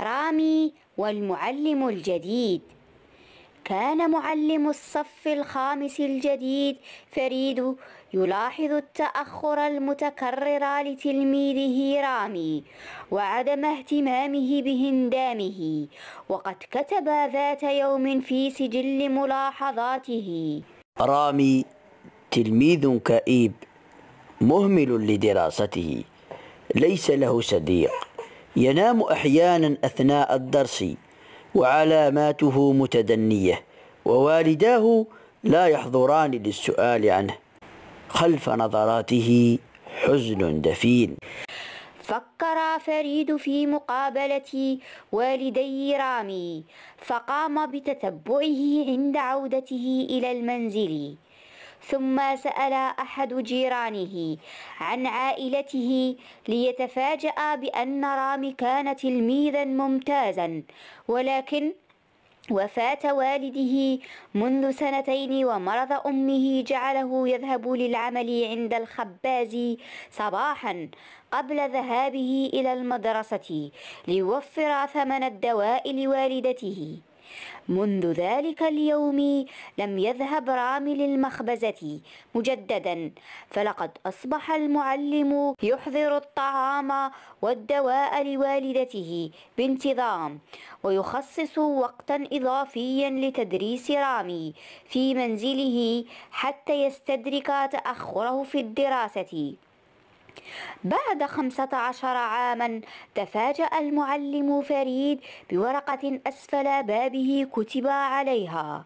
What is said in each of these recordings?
رامي والمعلم الجديد كان معلم الصف الخامس الجديد فريد يلاحظ التأخر المتكرر لتلميذه رامي وعدم اهتمامه بهندامه وقد كتب ذات يوم في سجل ملاحظاته رامي تلميذ كئيب مهمل لدراسته ليس له صديق ينام أحيانا أثناء الدرس وعلاماته متدنية ووالداه لا يحضران للسؤال عنه خلف نظراته حزن دفين فكر فريد في مقابلة والدي رامي فقام بتتبعه عند عودته إلى المنزل ثم سأل أحد جيرانه عن عائلته ليتفاجأ بأن رامي كان تلميذا ممتازا ولكن وفاة والده منذ سنتين ومرض أمه جعله يذهب للعمل عند الخباز صباحا قبل ذهابه إلى المدرسة ليوفر ثمن الدواء لوالدته منذ ذلك اليوم لم يذهب رامي للمخبزة مجددا فلقد أصبح المعلم يحضر الطعام والدواء لوالدته بانتظام ويخصص وقتا إضافيا لتدريس رامي في منزله حتى يستدرك تأخره في الدراسة بعد خمسة عشر عاما تفاجأ المعلم فريد بورقة أسفل بابه كتب عليها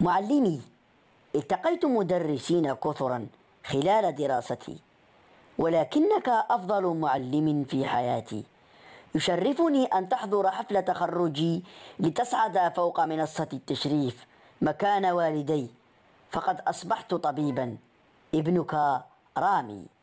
معلمي التقيت مدرسين كثرا خلال دراستي ولكنك أفضل معلم في حياتي يشرفني أن تحضر حفل تخرجي لتصعد فوق منصة التشريف مكان والدي فقد أصبحت طبيبا ابنك رامي